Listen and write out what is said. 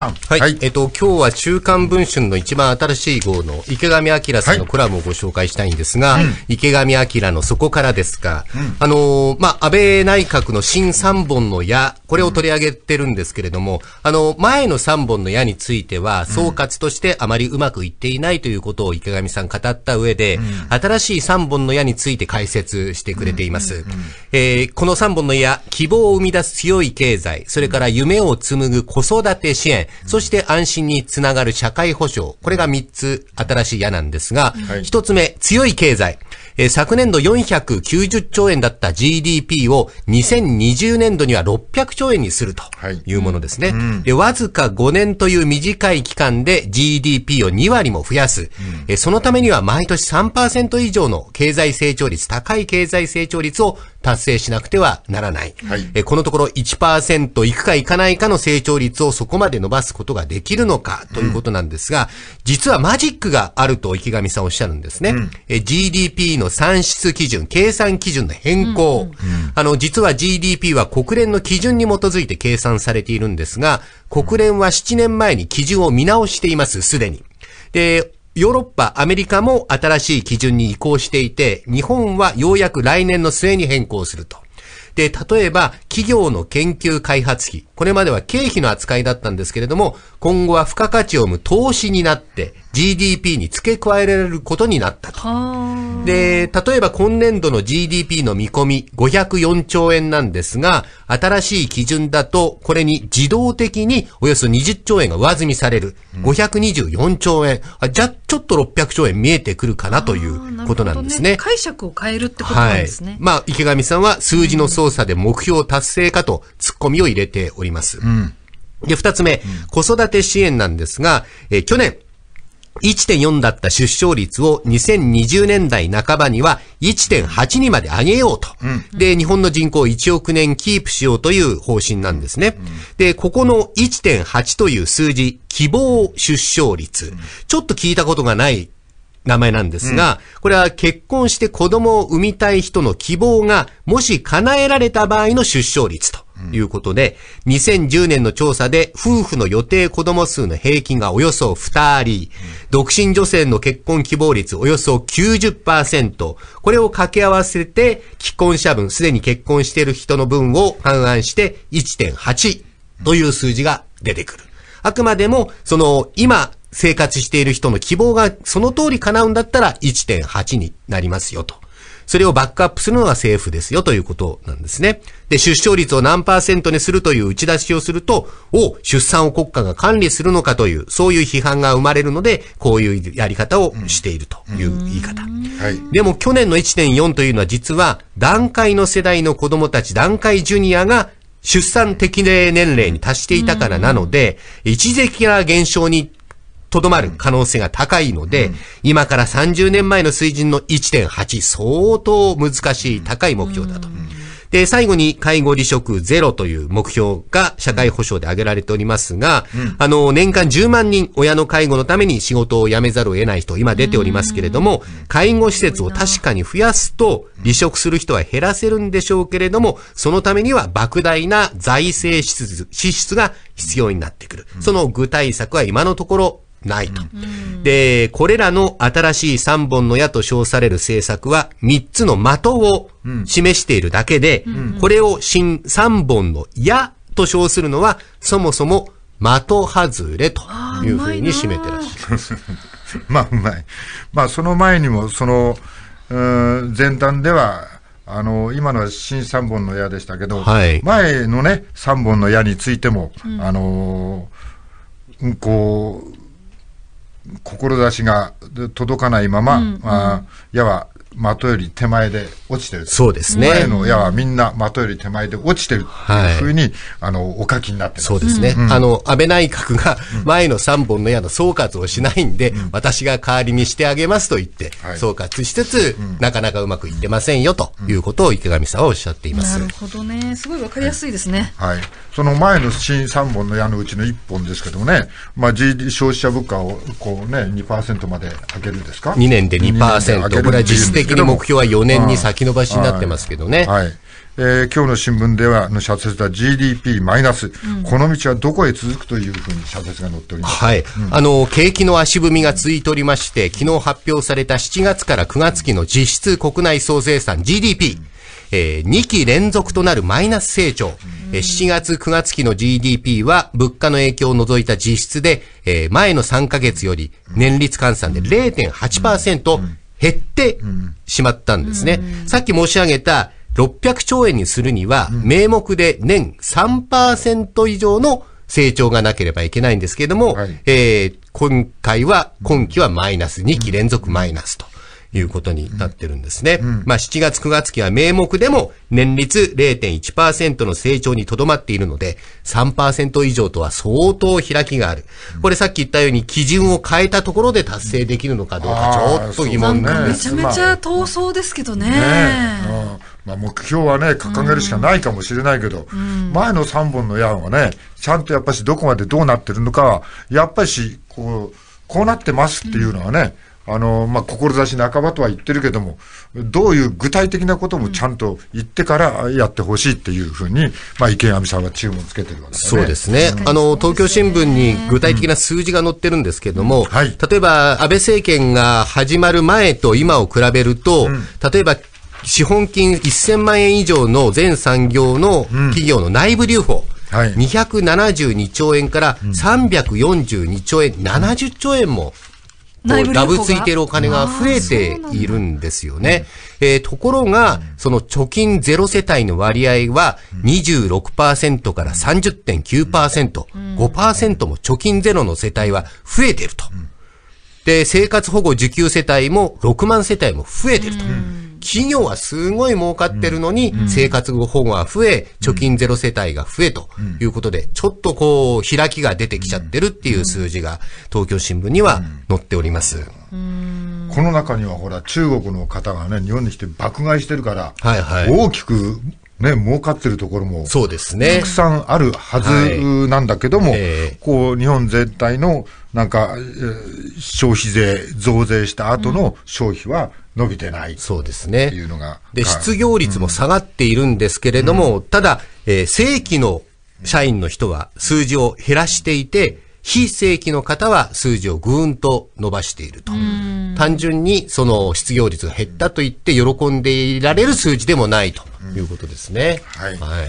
はい、はい、えっと、今日は中間文春の一番新しい号の池上明さんのコラムをご紹介したいんですが、はいうん、池上明のそこからですか。うん、あのー、まあ、安倍内閣の新三本の矢、これを取り上げてるんですけれども、あの、前の三本の矢については、総括としてあまりうまくいっていないということを池上さん語った上で、新しい三本の矢について解説してくれています。えー、この三本の矢、希望を生み出す強い経済、それから夢を紡ぐ子育て支援、、そして安心につながる社会保障。これが三つ新しい矢なんですが、はい、つ目、強い経済。え昨年度490兆円だった GDP を2020年度には600兆円にするというものですね。はいうん、でわずか5年という短い期間で GDP を2割も増やす。うん、そのためには毎年3%以上の経済成長率、高い経済成長率を達成しなくてはならない。はい、えこのところ1%いくかいかないかの成長率をそこまで伸ばすことができるのかということなんですが、うん、実はマジックがあると池上さんおっしゃるんですね。うん、GDP の算出基準、計算基準の変更。うんうん、あの、実は GDP は国連の基準に基づいて計算されているんですが、国連は7年前に基準を見直しています、すでに。で、ヨーロッパ、アメリカも新しい基準に移行していて、日本はようやく来年の末に変更すると。で、例えば、企業の研究開発費。これまでは経費の扱いだったんですけれども、今後は付加価値を生む投資になって、GDP に付け加えられることになったと。で、例えば今年度の GDP の見込み504兆円なんですが、新しい基準だと、これに自動的におよそ20兆円が上積みされる。524兆円。あじゃ、ちょっと600兆円見えてくるかなということなんですね。ね解釈を変えるってことなんですね。はい、まあ、池上さんは数字の操調査で目標達成かと突っ込みを入れております。うん、で、二つ目、子育て支援なんですが、えー、去年、1.4だった出生率を2020年代半ばには1.8にまで上げようと、うん。で、日本の人口1億年キープしようという方針なんですね。うん、で、ここの1.8という数字、希望出生率。ちょっと聞いたことがない名前なんですが、うん、これは結婚して子供を産みたい人の希望が、もし叶えられた場合の出生率ということで、うん、2010年の調査で夫婦の予定子供数の平均がおよそ2人、うん、独身女性の結婚希望率およそ90%、これを掛け合わせて、既婚者分、すでに結婚している人の分を勘案して1.8という数字が出てくる。あくまでも、その、今、生活している人の希望がその通り叶うんだったら1.8になりますよと。それをバックアップするのが政府ですよということなんですね。で、出生率を何パーセントにするという打ち出しをすると、を出産を国家が管理するのかという、そういう批判が生まれるので、こういうやり方をしているという言い方。でも去年の1.4というのは実は、段階の世代の子供たち、段階ジュニアが出産適齢年齢に達していたからなので、一時的な減少にとどまる可能性が高いので、今から30年前の水準の1.8、相当難しい高い目標だと。で、最後に介護離職ゼロという目標が社会保障で挙げられておりますが、うん、あの、年間10万人親の介護のために仕事を辞めざるを得ない人、今出ておりますけれども、介護施設を確かに増やすと離職する人は減らせるんでしょうけれども、そのためには莫大な財政支出が必要になってくる。その具体策は今のところないと。で、これらの新しい3本の矢と称される政策は3つの的を示しているだけで、これを新3本の矢と称するのは、そもそも的外れというふうに締めてらっしゃまあ、うまい。まあ、その前にも、その、前段では、あの今のは新3本の矢でしたけど、はい、前のね、3本の矢についても、うん、あのー、こう、志が届かないまま、うん、あ矢は的より手前で落ちてる。そうですね。前の矢はみんな的より手前で落ちてるっていうふうに、はい、あの、お書きになってます。そうですね。うん、あの、安倍内閣が前の3本の矢の総括をしないんで、うん、私が代わりにしてあげますと言って、総括しつつ、うん、なかなかうまくいってませんよということを池上さんはおっしゃっています。なるほどね。すごいわかりやすいですね。はい、はいその前の新3本の矢のうちの1本ですけどもね、まあ、消費者物価をこう、ね、2%まで上げるですか2年で2%、でこれは実質的に目標は4年に先延ばしになってますけどね。はい、はいえー、今日の新聞ではの社説だ GDP マイナス、うん、この道はどこへ続くというふうに社説が載っております。はい。うん、あの、景気の足踏みがついておりまして、昨日発表された7月から9月期の実質国内総生産 GDP。うんえー、2期連続となるマイナス成長。えー、7月9月期の GDP は物価の影響を除いた実質で、えー、前の3ヶ月より年率換算で0.8%減ってしまったんですね。さっき申し上げた600兆円にするには、名目で年3%以上の成長がなければいけないんですけれども、はい、えー、今回は、今期はマイナス、2期連続マイナスと。いうことになってるんですね。うん、まあ、7月9月期は名目でも年率0.1%の成長にとどまっているので、3%以上とは相当開きがある。これさっき言ったように基準を変えたところで達成できるのかどうか、ちょっと疑問なんです、ね、めちゃめちゃ闘争ですけどね。ねまあ、目標はね、掲げるしかないかもしれないけど、前の3本の矢はね、ちゃんとやっぱしどこまでどうなってるのかやっぱりこう、こうなってますっていうのはね、うんあの、まあ、志半ばとは言ってるけども、どういう具体的なこともちゃんと言ってからやってほしいっていうふうに、まあ、池上さんは注文つけてるわけ、ね、そうですね。あの、東京新聞に具体的な数字が載ってるんですけども、うんはい、例えば、安倍政権が始まる前と今を比べると、うん、例えば、資本金1000万円以上の全産業の企業の内部留保、うんはい、272兆円から342兆円、うん、70兆円もダブついてるお金が増えているんですよね。えー、ところが、その貯金ゼロ世帯の割合は26%から30.9%、5%も貯金ゼロの世帯は増えてると。で、生活保護受給世帯も6万世帯も増えてると。企業はすごい儲かってるのに、生活保護が増え、貯金ゼロ世帯が増えということで、ちょっとこう、開きが出てきちゃってるっていう数字が、東京新聞には載っております。この中にはほら中国の方がね日本に来て爆買いしてるから、はいはい、大きくね、儲かってるところも、そうですね。たくさんあるはずなんだけども、はいえー、こう、日本全体の、なんか、えー、消費税増税した後の消費は伸びてない、うん、そうですね。っていうのが。で、失業率も下がっているんですけれども、うん、ただ、えー、正規の社員の人は数字を減らしていて、非正規の方は数字をぐーんと伸ばしていると。単純にその失業率が減ったと言って喜んでいられる数字でもないということですね。はい、はい